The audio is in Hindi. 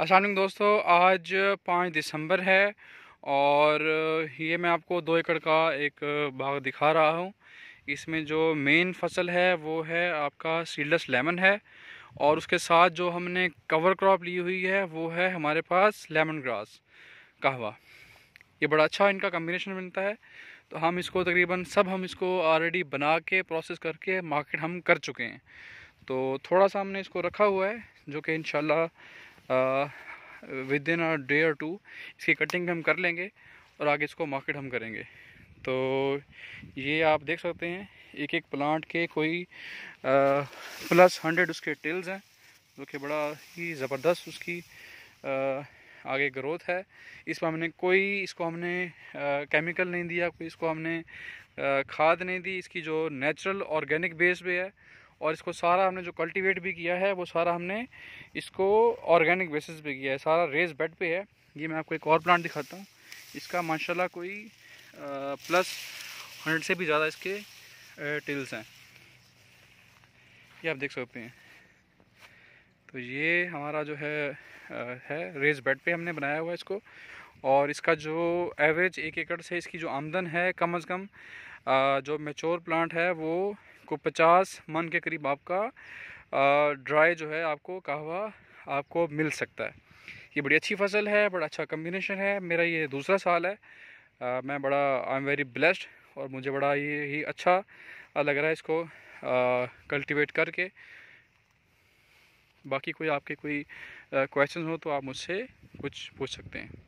असल दोस्तों आज पाँच दिसंबर है और ये मैं आपको दो एकड़ का एक बाग दिखा रहा हूँ इसमें जो मेन फसल है वो है आपका सीडलेस लेमन है और उसके साथ जो हमने कवर क्रॉप ली हुई है वो है हमारे पास लेमन ग्रास कहवा ये बड़ा अच्छा इनका कम्बिनेशन बनता है तो हम इसको तकरीबन सब हम इसको ऑलरेडी बना के प्रोसेस करके मार्केट हम कर चुके हैं तो थोड़ा सा हमने इसको रखा हुआ है जो कि इन विद इन अ डे और टू इसकी कटिंग हम कर लेंगे और आगे इसको मार्केट हम करेंगे तो ये आप देख सकते हैं एक एक प्लांट के कोई आ, प्लस हंड्रेड उसके टेल्स हैं जो कि बड़ा ही ज़बरदस्त उसकी आ, आगे ग्रोथ है इस पर हमने कोई इसको हमने आ, केमिकल नहीं दिया कोई इसको हमने आ, खाद नहीं दी इसकी जो नेचुरल ऑर्गेनिक बेस पे है और इसको सारा हमने जो कल्टीवेट भी किया है वो सारा हमने इसको ऑर्गेनिक बेसिस पे किया है सारा रेज बेड पे है ये मैं आपको एक और प्लांट दिखाता हूँ इसका माशाल्लाह कोई आ, प्लस हंड्रेड से भी ज़्यादा इसके टिल्स हैं ये आप देख सकते हैं तो ये हमारा जो है आ, है रेज बेड पे हमने बनाया हुआ है इसको और इसका जो एवरेज एक एकड़ से इसकी जो आमदन है कम अज़ कम आ, जो मेचोर प्लांट है वो आपको 50 मन के करीब आपका ड्राई जो है आपको कहवा आपको मिल सकता है ये बड़ी अच्छी फसल है बड़ा अच्छा कम्बिनेशन है मेरा ये दूसरा साल है आ, मैं बड़ा आई एम वेरी ब्लेस्ड और मुझे बड़ा ये ही अच्छा लग रहा है इसको कल्टीवेट करके बाकी कोई आपके कोई क्वेश्चन हो तो आप मुझसे कुछ पूछ सकते हैं